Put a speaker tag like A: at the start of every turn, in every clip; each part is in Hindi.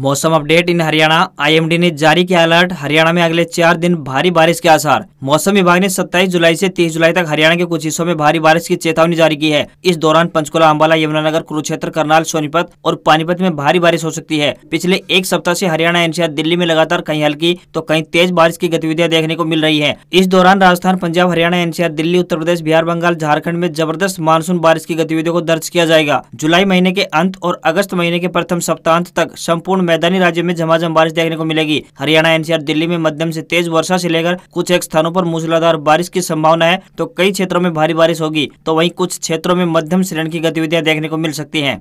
A: मौसम अपडेट इन हरियाणा आईएमडी ने जारी किया अलर्ट हरियाणा में अगले चार दिन भारी बारिश के आसार मौसम विभाग ने 27 जुलाई से 30 जुलाई तक हरियाणा के कुछ हिस्सों में भारी बारिश की चेतावनी जारी की है इस दौरान पंचकुला अम्बाला यमुनानगर कुरुक्षेत्र करनाल सोनीपत और पानीपत में भारी बारिश हो सकती है पिछले एक सप्ताह ऐसी हरियाणा एनसीआर दिल्ली में लगातार कहीं हल्की तो कहीं तेज बारिश की गतिविधियाँ देखने को मिल रही है इस दौरान राजस्थान पंजाब हरियाणा एनसीआर दिल्ली उत्तर प्रदेश बिहार बंगाल झारखंड में जबरदस्त मानसून बारिश की गतिविधियों को दर्ज किया जाएगा जुलाई महीने के अंत और अगस्त महीने के प्रथम सप्ताह तक संपूर्ण मैदानी राज्य में झमाझम बारिश देखने को मिलेगी हरियाणा एनसीआर दिल्ली में मध्यम से तेज वर्षा से लेकर कुछ एक स्थानों पर मूसलाधार बारिश की संभावना है तो कई क्षेत्रों में भारी बारिश होगी तो वहीं कुछ क्षेत्रों में मध्यम श्रेणी की गतिविधियां देखने को मिल सकती है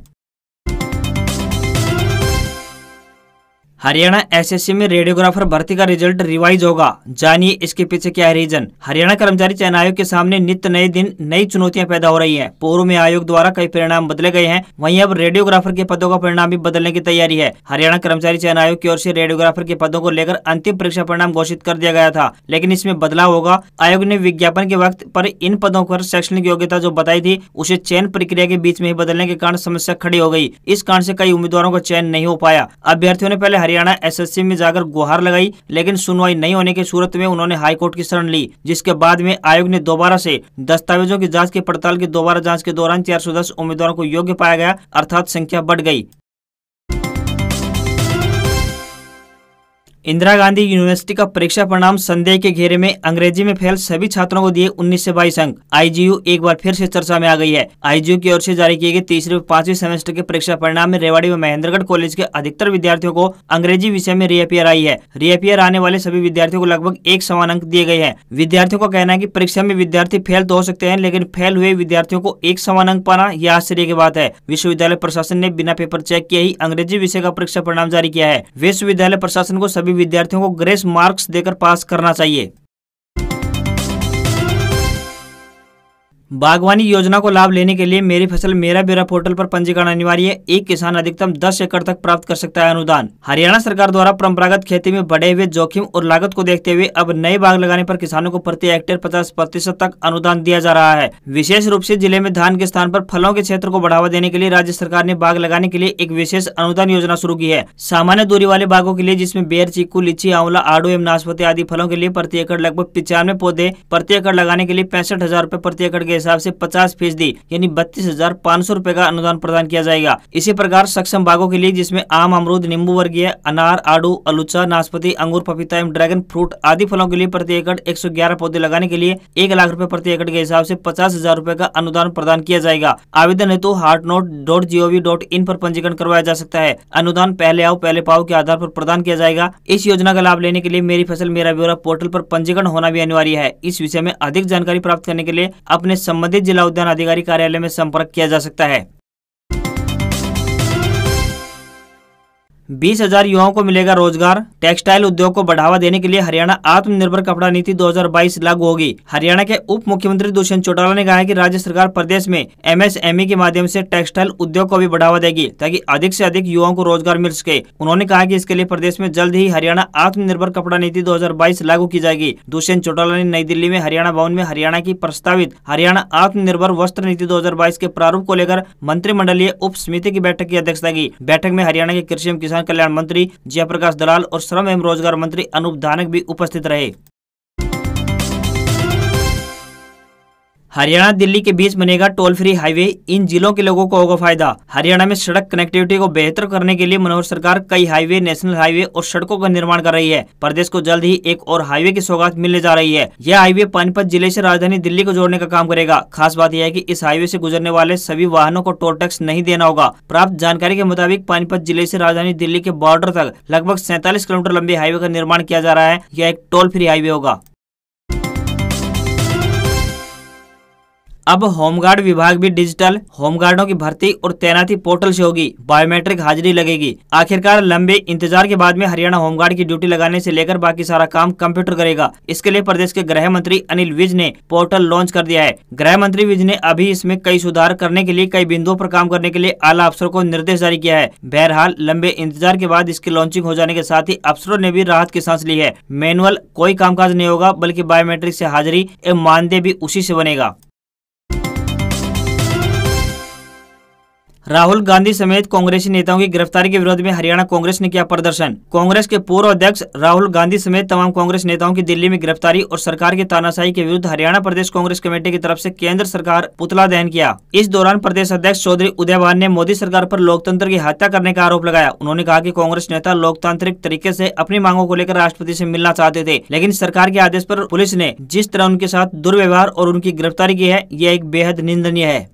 A: हरियाणा एसएससी में रेडियोग्राफर भर्ती का रिजल्ट रिवाइज होगा जानिए इसके पीछे क्या है रीजन हरियाणा कर्मचारी चयन आयोग के सामने नित्य नए दिन नई चुनौतियां पैदा हो रही हैं। पूर्व में आयोग द्वारा कई परिणाम बदले गए हैं वहीं अब रेडियोग्राफर के पदों का परिणाम भी बदलने की तैयारी है हरियाणा कर्मचारी चयन आयोग की ओर से रेडियोग्राफर के पदों को लेकर अंतिम परीक्षा परिणाम घोषित कर दिया गया था लेकिन इसमें बदलाव होगा आयोग ने विज्ञापन के वक्त आरोप इन पदों पर शैक्षणिक योग्यता जो बताई थी उसे चयन प्रक्रिया के बीच में ही बदलने के कारण समस्या खड़ी हो गयी इस कारण ऐसी कई उम्मीदवारों का चयन नहीं हो पाया अभ्यर्थियों ने पहले हरियाणा एसएससी में जाकर गुहार लगाई लेकिन सुनवाई नहीं होने की सूरत में उन्होंने हाईकोर्ट की शरण ली जिसके बाद में आयोग ने दोबारा से दस्तावेजों की जांच की पड़ताल की दोबारा जांच के दौरान चार उम्मीदवारों को योग्य पाया गया अर्थात संख्या बढ़ गई इंदिरा गांधी यूनिवर्सिटी का परीक्षा परिणाम संदेह के घेरे में अंग्रेजी में फेल सभी छात्रों को दिए 19 से बाईस अंक आईजीयू एक बार फिर से चर्चा में आ गई है आईजीयू की ओर से जारी किए गए तीसरे और पांचवें सेमेस्टर के परीक्षा परिणाम में रेवाड़ी व महेंद्रगढ़ कॉलेज के अधिकतर विद्यार्थियों को अंग्रेजी विषय में रियपियर आई है रियपियर आने वाले सभी विद्यार्थियों को लगभग एक समान अंक दिए गए हैं विद्यार्थियों का कहना है की परीक्षा में विद्यार्थी फेल तो हो सकते हैं लेकिन फेल हुए विद्यार्थियों को एक समान अंक पाना यह आश्चर्य की बात है विश्वविद्यालय प्रशासन ने बिना पेपर चेक किए ही अंग्रेजी विषय का परीक्षा परिणाम जारी किया है विश्वविद्यालय प्रशासन को सभी विद्यार्थियों को ग्रेस मार्क्स देकर पास करना चाहिए बागवानी योजना को लाभ लेने के लिए मेरी फसल मेरा बेरा पोर्टल पर पंजीकरण अनिवार्य है एक किसान अधिकतम 10 एकड़ तक प्राप्त कर सकता है अनुदान हरियाणा सरकार द्वारा परंपरागत खेती में बढ़े हुए जोखिम और लागत को देखते हुए अब नए बाग लगाने पर किसानों को प्रति हेक्टेयर पचास प्रतिशत तक अनुदान दिया जा रहा है विशेष रूप ऐसी जिले में धान के स्थान आरोप फलों के क्षेत्र को बढ़ावा देने के लिए राज्य सरकार ने बाघ लगाने के लिए एक विशेष अनुदान योजना शुरू की है सामान्य दूरी वाले बागों के लिए जिसमे बेर चीकू लीची आंवला आड़ू एवं नाशपति आदि फलों के लिए प्रति एकड़ लगभग पिचानवे पौधे प्रति एकड़ लगाने के लिए पैंसठ हजार प्रति एकड़ के हिसाब से पचास फीसदी यानी बत्तीस हजार पाँच सौ रूपए का अनुदान प्रदान किया जाएगा इसी प्रकार सक्षम बागों के लिए जिसमें आम अमरूद नींबू वर्गीय अनार आड़ू अलूचा नाशपति अंगूर पपीता एवं ड्रैगन फ्रूट आदि फलों के लिए प्रति एकड़ एक सौ ग्यारह पौधे लगाने के लिए एक लाख रूपए प्रति एकड़ के हिसाब ऐसी पचास हजार रूपए का अनुदान प्रदान किया जाएगा आवेदन हेतु heart note dot G O V dot in आरोप पंजीकरण करवाया जा सकता है अनुदान पहले आओ पहले पाओ के आधार पर प्रदान किया जाएगा इस योजना का लाभ लेने के लिए मेरी फसल मेरा ब्यौरा पोर्टल पर पंजीकरण होना भी अनिवार्य है इस विषय में अधिक जानकारी प्राप्त करने के लिए अपने संबंधित जिला उद्यान अधिकारी कार्यालय में संपर्क किया जा सकता है बीस हजार युवाओं को मिलेगा रोजगार टेक्सटाइल उद्योग को बढ़ावा देने के लिए हरियाणा आत्मनिर्भर कपड़ा नीति 2022 लागू होगी हरियाणा के उप मुख्यमंत्री दुष्यंत चौटाला ने कहा है कि राज्य सरकार प्रदेश में एमएसएमई के माध्यम से टेक्सटाइल उद्योग को भी बढ़ावा देगी ताकि अधिक से अधिक युवाओं को रोजगार मिल सके उन्होंने कहा की इसके लिए प्रदेश में जल्द ही हरियाणा आत्मनिर्भर कपड़ा नीति दो लागू की जाएगी दुष्यंत चौटाला ने नई दिल्ली में हरियाणा भवन में हरियाणा की प्रस्तावित हरियाणा आत्मनिर्भर वस्त्र नीति दो के प्रारूप को लेकर मंत्रिमंडलीय उप समिति की बैठक की अध्यक्षता की बैठक में हरियाणा के कृषि किसान किसान कल्याण मंत्री जयप्रकाश दलाल और श्रम एवं रोजगार मंत्री अनूप धानक भी उपस्थित रहे हरियाणा दिल्ली के बीच बनेगा टोल फ्री हाईवे इन जिलों के लोगों को होगा फायदा हरियाणा में सड़क कनेक्टिविटी को बेहतर करने के लिए मनोहर सरकार कई हाईवे नेशनल हाईवे और सड़कों का निर्माण कर रही है प्रदेश को जल्द ही एक और हाईवे की सौगात मिलने जा रही है यह हाईवे पानीपत जिले से राजधानी दिल्ली को जोड़ने का काम करेगा खास बात यह है की इस हाईवे ऐसी गुजरने वाले सभी वाहनों को टोल टैक्स नहीं देना होगा प्राप्त जानकारी के मुताबिक पानीपत जिले ऐसी राजधानी दिल्ली के बॉर्डर तक लगभग सैंतालीस किलोमीटर लंबे हाईवे का निर्माण किया जा रहा है यह एक टोल फ्री हाईवे होगा अब होमगार्ड विभाग भी डिजिटल होमगार्डो की भर्ती और तैनाती पोर्टल से होगी बायोमेट्रिक हाजिरी लगेगी आखिरकार लंबे इंतजार के बाद में हरियाणा होमगार्ड की ड्यूटी लगाने से लेकर बाकी सारा काम कंप्यूटर करेगा इसके लिए प्रदेश के गृह मंत्री अनिल विज ने पोर्टल लॉन्च कर दिया है गृह मंत्री विज ने अभी इसमें कई सुधार करने के लिए कई बिंदुओं पर काम करने के लिए आला अफसरों को निर्देश जारी किया है बहरहाल लंबे इंतजार के बाद इसकी लॉन्चिंग हो जाने के साथ ही अफसरों ने भी राहत की सांस ली है मैनुअल कोई कामकाज नहीं होगा बल्कि बायोमेट्रिक ऐसी हाजिरी एवं मानदेय भी उसी ऐसी बनेगा राहुल गांधी समेत कांग्रेसी नेताओं की गिरफ्तारी के विरोध में हरियाणा कांग्रेस ने किया प्रदर्शन कांग्रेस के पूर्व अध्यक्ष राहुल गांधी समेत तमाम कांग्रेस नेताओं की दिल्ली में गिरफ्तारी और सरकार की तानाशाही के विरुद्ध हरियाणा प्रदेश कांग्रेस कमेटी की तरफ से केंद्र सरकार पुतला दहन किया इस दौरान प्रदेश अध्यक्ष चौधरी उदयवान ने मोदी सरकार आरोप लोकतंत्र की हत्या करने का आरोप लगाया उन्होंने कहा की कांग्रेस नेता लोकतांत्रिक तरीके ऐसी अपनी मांगों को लेकर राष्ट्रपति ऐसी मिलना चाहते थे लेकिन सरकार के आदेश आरोप पुलिस ने जिस तरह उनके साथ दुर्व्यवहार और उनकी गिरफ्तारी की है यह एक बेहद निंदनीय है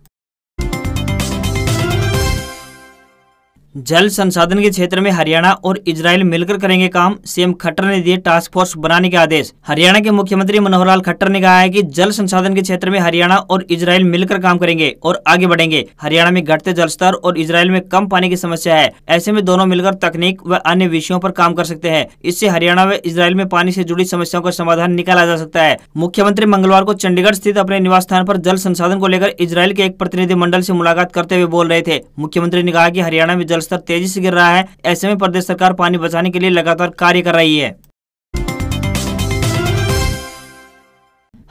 A: जल संसाधन के क्षेत्र में हरियाणा और इजराइल मिलकर करेंगे काम सीएम खट्टर ने दिए टास्क फोर्स बनाने के आदेश हरियाणा के मुख्यमंत्री मनोहर लाल खट्टर ने कहा है कि जल संसाधन के क्षेत्र में हरियाणा और इजराइल मिलकर काम करेंगे और आगे बढ़ेंगे हरियाणा में घटते जल स्तर और इसराइल में कम पानी की समस्या है ऐसे में दोनों मिलकर तकनीक व अन्य विषयों आरोप काम कर सकते हैं इससे हरियाणा व इसराइल में पानी ऐसी जुड़ी समस्याओं का समाधान निकाला जा सकता है मुख्यमंत्री मंगलवार को चंडीगढ़ स्थित अपने निवास स्थान आरोप जल संसाधन को लेकर इसराइल के एक प्रतिनिधि ऐसी मुलाकात करते हुए बोल रहे थे मुख्यमंत्री ने कहा की हरियाणा में जल जलस्तर तेजी से गिर रहा है ऐसे में प्रदेश सरकार पानी बचाने के लिए लगातार कार्य कर रही है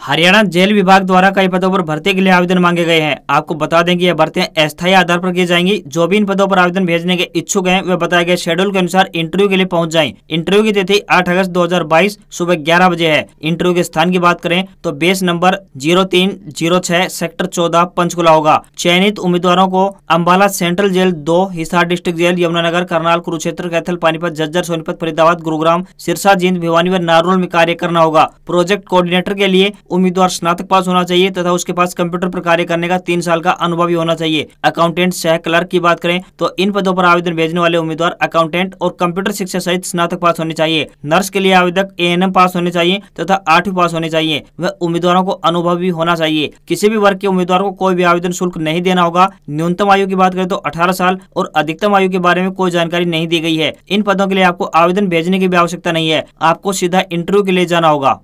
A: हरियाणा जेल विभाग द्वारा कई पदों पर भर्ती के लिए आवेदन मांगे गए हैं आपको बता दें कि यह भर्ती अस्थायी आधार पर की जाएंगी जो भी इन पदों पर आवेदन भेजने के इच्छुक हैं वे बताए गए शेड्यूल के अनुसार इंटरव्यू के लिए पहुंच जाएं। इंटरव्यू की तिथि 8 अगस्त 2022 सुबह 11 बजे है इंटरव्यू के स्थान की बात करें तो बेस नंबर जीरो सेक्टर चौदह पंचकुला होगा चयनित उम्मीदवारों को अम्बाला सेंट्रल जेल दो हिसार डिस्ट्रिक्ट जेल यमुनानगर करनाल कुरुक्षेत्र कैथल पानीपत जज्जर सोनीपत फरीदाबाद गुरुग्राम सिरसा जींद भिवानी व नारोल में कार्य करना होगा प्रोजेक्ट कोऑर्डिनेटर के लिए उम्मीदवार स्नातक पास होना चाहिए तथा उसके पास कंप्यूटर पर कार्य करने का तीन साल का अनुभव भी होना चाहिए अकाउंटेंट सह क्लर्क की बात करें तो इन पदों पर आवेदन भेजने वाले उम्मीदवार अकाउंटेंट और कंप्यूटर शिक्षा सहित स्नातक पास होने चाहिए नर्स के लिए आवेदक ए पास होने चाहिए तथा आठवीं पास होने चाहिए वह उम्मीदवारों को अनुभव भी होना चाहिए किसी भी वर्ग के उम्मीदवार को कोई भी आवेदन शुल्क नहीं देना होगा न्यूनतम आयु की बात करें तो अठारह साल और अधिकतम आयु के बारे में कोई जानकारी नहीं दी गई है इन पदों के लिए आपको आवेदन भेजने की भी आवश्यकता नहीं है आपको सीधा इंटरव्यू के लिए जाना होगा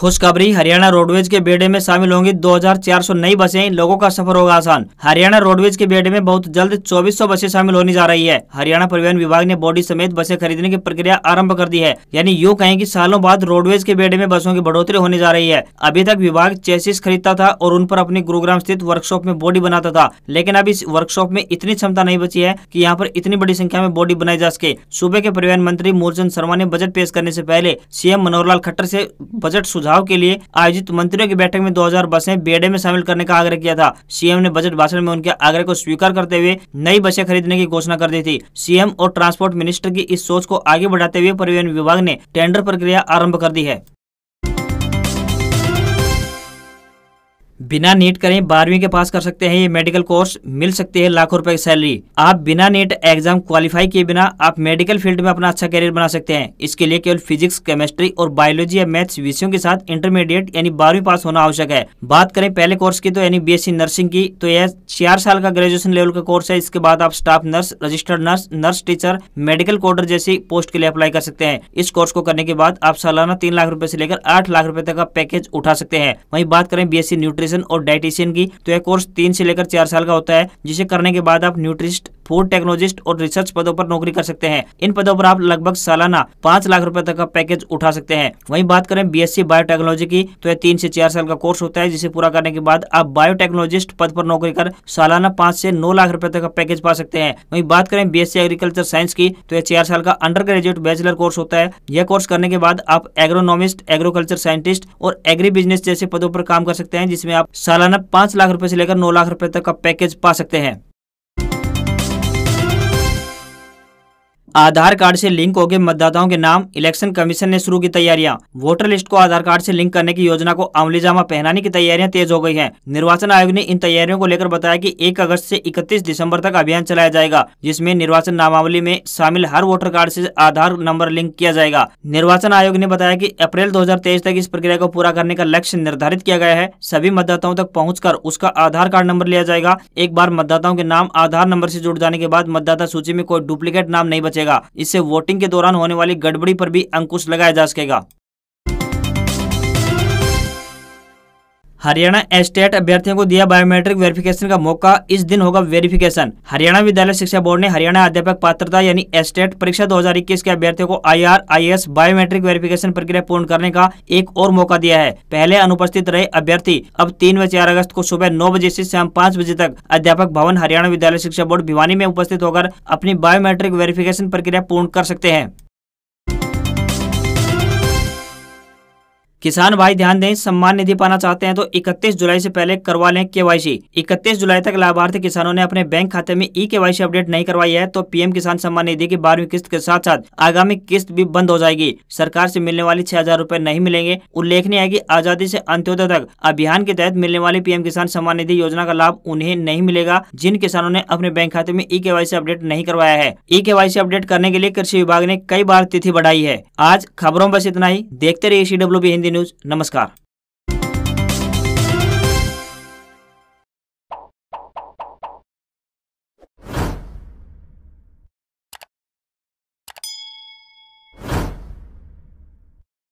A: खुशखबरी हरियाणा रोडवेज के बेड़े में शामिल होंगी 2,400 नई बसें लोगों का सफर होगा आसान हरियाणा रोडवेज के बेड़े में बहुत जल्द 2400 बसें शामिल होने जा रही है हरियाणा परिवहन विभाग ने बॉडी समेत बसें खरीदने की प्रक्रिया आरंभ कर दी है यानी यूँ कहें कि सालों बाद रोडवेज के बेड़े में बसों की बढ़ोतरी होने जा रही है अभी तक विभाग चेसिस खरीदता था और उन पर अपने गुरुग्राम स्थित वर्कशॉप में बॉडी बनाता था लेकिन अब इस वर्कशॉप में इतनी क्षमता नहीं बची है की यहाँ पर इतनी बड़ी संख्या में बॉडी बनाई जा सके सूबे के परिवहन मंत्री मूलचंद शर्मा ने बजट पेश करने ऐसी पहले सीएम मनोहर लाल खट्टर ऐसी बजट सुझाव सुझाव के लिए आयोजित मंत्रियों की बैठक में 2000 बसें बेड़े में शामिल करने का आग्रह किया था सीएम ने बजट भाषण में उनके आग्रह को स्वीकार करते हुए नई बसें खरीदने की घोषणा कर दी थी सीएम और ट्रांसपोर्ट मिनिस्टर की इस सोच को आगे बढ़ाते हुए परिवहन विभाग ने टेंडर प्रक्रिया आरम्भ कर दी है बिना नीट करें बारहवीं के पास कर सकते हैं ये मेडिकल कोर्स मिल सकते हैं लाखों रुपए की सैलरी आप बिना नीट एग्जाम क्वालिफाई किए बिना आप मेडिकल फील्ड में अपना अच्छा करियर बना सकते हैं इसके लिए केवल फिजिक्स केमिस्ट्री और बायोलॉजी या मैथ्स विषयों के साथ इंटरमीडिएट यानी बारहवीं पास होना आवश्यक है बात करें पहले कोर्स की तो यानी बी नर्सिंग की तो यह चार साल का ग्रेजुएशन लेवल का कोर्स है इसके बाद आप staff nurse registered nurse nurse teacher medical coder जैसी पोस्ट के लिए अप्लाई कर सकते हैं इस कोर्स को करने के बाद आप सालाना तीन लाख रूपये से लेकर आठ लाख रूपये तक का पैकेज उठा सकते हैं वही बात करें बी न्यूट्रिशन न्यूट्रिशन और डाइटिशियन की तो यह कोर्स तीन से लेकर चार साल का होता है जिसे करने के बाद आप न्यूट्रिस्ट फूड टेक्नोलॉजिस्ट और रिसर्च पदों पर नौकरी कर सकते हैं इन पदों पर आप लगभग सालाना पाँच लाख रुपए तक का पैकेज उठा सकते हैं वहीं बात करें बीएससी बायोटेक्नोलॉजी की तो यह तीन से चार साल का कोर्स होता है जिसे पूरा करने के बाद आप बायोटेक्नोलॉजिस्ट पद पर नौकरी कर सालाना पाँच से नौ लाख रुपए तक का पैकेज पा सकते हैं वही बात करें बी एग्रीकल्चर साइंस की तो यह चार साल का अंडर ग्रेजुएट बैचलर कोर्स होता है यह कोर्स करने के बाद आप एग्रोनोमिस्ट एग्रोकल्चर साइंटिस्ट और एग्री बिजनेस जैसे पदों पर काम कर सकते हैं जिसमें आप सालाना पाँच लाख रूपये से लेकर नौ लाख रूपये तक का पैकेज पा सकते हैं आधार कार्ड से लिंक हो गए मतदाताओं के नाम इलेक्शन कमीशन ने शुरू की तैयारियां वोटर लिस्ट को आधार कार्ड से लिंक करने की योजना को जामा पहनाने की तैयारियां तेज हो गई हैं। निर्वाचन आयोग ने इन तैयारियों को लेकर बताया कि 1 अगस्त से 31 दिसंबर तक अभियान चलाया जाएगा जिसमें निर्वाचन नामावली में शामिल हर वोटर कार्ड ऐसी आधार नंबर लिंक किया जाएगा निर्वाचन आयोग ने बताया की अप्रैल दो तक इस प्रक्रिया को पूरा करने का लक्ष्य निर्धारित किया गया है सभी मतदाताओं तक पहुँच उसका आधार कार्ड नंबर लिया जाएगा एक बार मतदाताओं के नाम आधार नंबर ऐसी जुड़ जाने के बाद मतदाता सूची में कोई डुप्लीकेट नाम नहीं बचे पहुंचेगा इससे वोटिंग के दौरान होने वाली गड़बड़ी पर भी अंकुश लगाया जा सकेगा हरियाणा स्टेट अभ्यर्थियों को दिया बायोमेट्रिक वेरिफिकेशन का मौका इस दिन होगा वेरिफिकेशन हरियाणा विद्यालय शिक्षा बोर्ड ने हरियाणा अध्यापक पात्रता यानी स्टेट परीक्षा 2021 के अभ्यर्थियों को आईआरआईएस बायोमेट्रिक वेरिफिकेशन प्रक्रिया पूर्ण करने का एक और मौका दिया है पहले अनुपस्थित रहे अभ्यर्थी अब तीन व चार अगस्त को सुबह नौ बजे ऐसी शाम पाँच बजे तक अध्यापक भवन हरियाणा विद्यालय शिक्षा बोर्ड भिवानी में उपस्थित होकर अपनी बायोमेट्रिक वेरिफिकेशन प्रक्रिया पूर्ण कर सकते हैं किसान भाई ध्यान दें सम्मान निधि पाना चाहते हैं तो 31 जुलाई से पहले करवा लें केवाईसी 31 जुलाई तक लाभार्थी किसानों ने अपने बैंक खाते में ई केवाईसी अपडेट नहीं करवाई है तो पीएम किसान सम्मान निधि की बारहवीं किस्त के साथ साथ आगामी किस्त भी बंद हो जाएगी सरकार से मिलने वाली छह हजार रूपए नहीं मिलेंगे उल्लेखनीय है की आजादी ऐसी अंत्योदय तक अभियान के तहत मिलने वाली पीएम किसान सम्मान निधि योजना का लाभ उन्हें नहीं मिलेगा जिन किसानों ने अपने बैंक खाते में ई केवाईसी अपडेट नहीं करवाया है ई केवाईसी अपडेट करने के लिए कृषि विभाग ने कई बार तिथि बढ़ाई है आज खबरों बस इतना ही देखते रहिए C W B Hindi news नमस्कार